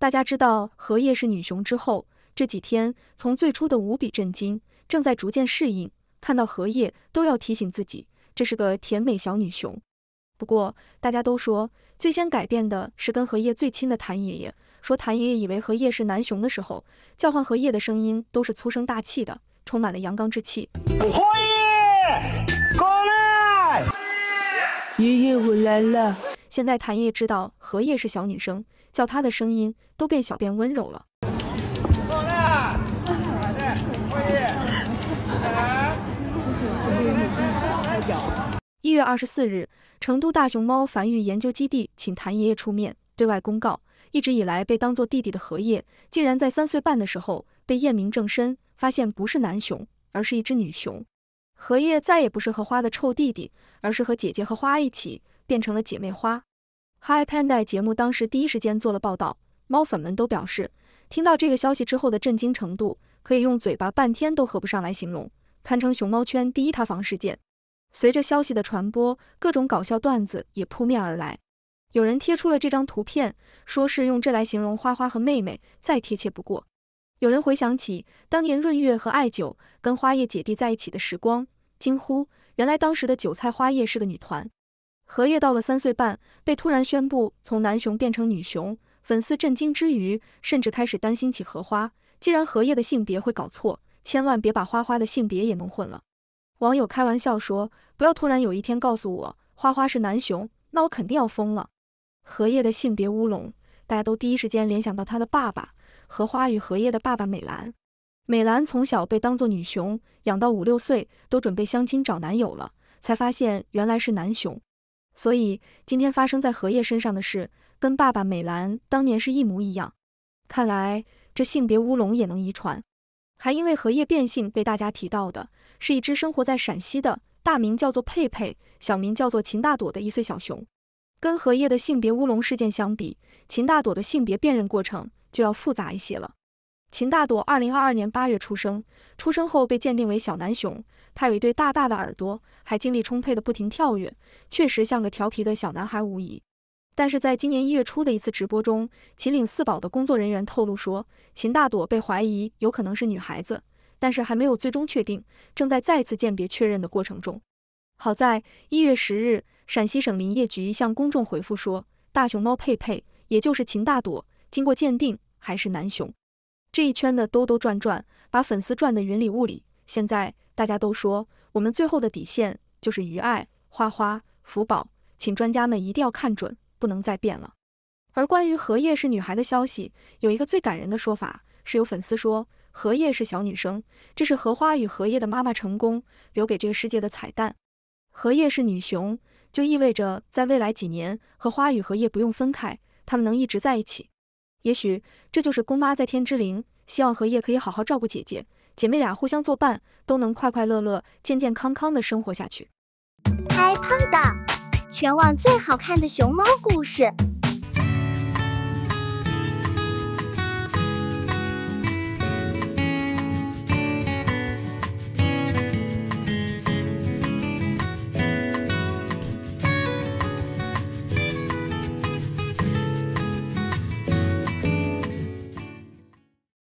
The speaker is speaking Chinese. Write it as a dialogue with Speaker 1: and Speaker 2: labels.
Speaker 1: 大家知道荷叶是女熊之后，这几天从最初的无比震惊，正在逐渐适应。看到荷叶都要提醒自己，这是个甜美小女熊。不过大家都说，最先改变的是跟荷叶最亲的谭爷爷，说谭爷爷以为荷叶是男熊的时候，叫唤荷叶的声音都是粗声大气的，充满了阳刚之气。荷叶，过来，爷爷我来了。现在谭爷爷知道荷叶是小女生，叫她的声音都变小变温柔了。一月二十四日，成都大熊猫繁育研究基地请谭爷爷出面对外公告：一直以来被当做弟弟的荷叶，竟然在三岁半的时候被验明正身，发现不是男熊，而是一只女熊。荷叶再也不是和花的臭弟弟，而是和姐姐和花一起。变成了姐妹花，Hi Panda 节目当时第一时间做了报道，猫粉们都表示，听到这个消息之后的震惊程度可以用嘴巴半天都合不上来形容，堪称熊猫圈第一塌房事件。随着消息的传播，各种搞笑段子也扑面而来。有人贴出了这张图片，说是用这来形容花花和妹妹，再贴切不过。有人回想起当年润月和艾九跟花叶姐弟在一起的时光，惊呼，原来当时的韭菜花叶是个女团。荷叶到了三岁半，被突然宣布从男熊变成女熊，粉丝震惊之余，甚至开始担心起荷花。既然荷叶的性别会搞错，千万别把花花的性别也弄混了。网友开玩笑说：“不要突然有一天告诉我花花是男熊，那我肯定要疯了。”荷叶的性别乌龙，大家都第一时间联想到他的爸爸荷花与荷叶的爸爸美兰。美兰从小被当作女熊养到五六岁，都准备相亲找男友了，才发现原来是男熊。所以今天发生在荷叶身上的事，跟爸爸美兰当年是一模一样。看来这性别乌龙也能遗传，还因为荷叶变性被大家提到的，是一只生活在陕西的大名叫做佩佩，小名叫做秦大朵的一岁小熊。跟荷叶的性别乌龙事件相比，秦大朵的性别辨认过程就要复杂一些了。秦大朵，二零二二年八月出生，出生后被鉴定为小男熊。他有一对大大的耳朵，还精力充沛的不停跳跃，确实像个调皮的小男孩无疑。但是，在今年一月初的一次直播中，秦岭四宝的工作人员透露说，秦大朵被怀疑有可能是女孩子，但是还没有最终确定，正在再次鉴别确认的过程中。好在一月十日，陕西省林业局向公众回复说，大熊猫佩佩，也就是秦大朵，经过鉴定还是男熊。这一圈的兜兜转转，把粉丝转得云里雾里。现在大家都说，我们最后的底线就是于爱、花花、福宝，请专家们一定要看准，不能再变了。而关于荷叶是女孩的消息，有一个最感人的说法，是有粉丝说荷叶是小女生，这是荷花与荷叶的妈妈成功留给这个世界的彩蛋。荷叶是女熊，就意味着在未来几年荷花与荷叶不用分开，他们能一直在一起。也许这就是公妈在天之灵，希望荷叶可以好好照顾姐姐，姐妹俩互相作伴，都能快快乐乐、健健康康的生活下去。开胖的，全网最好看的熊猫故事。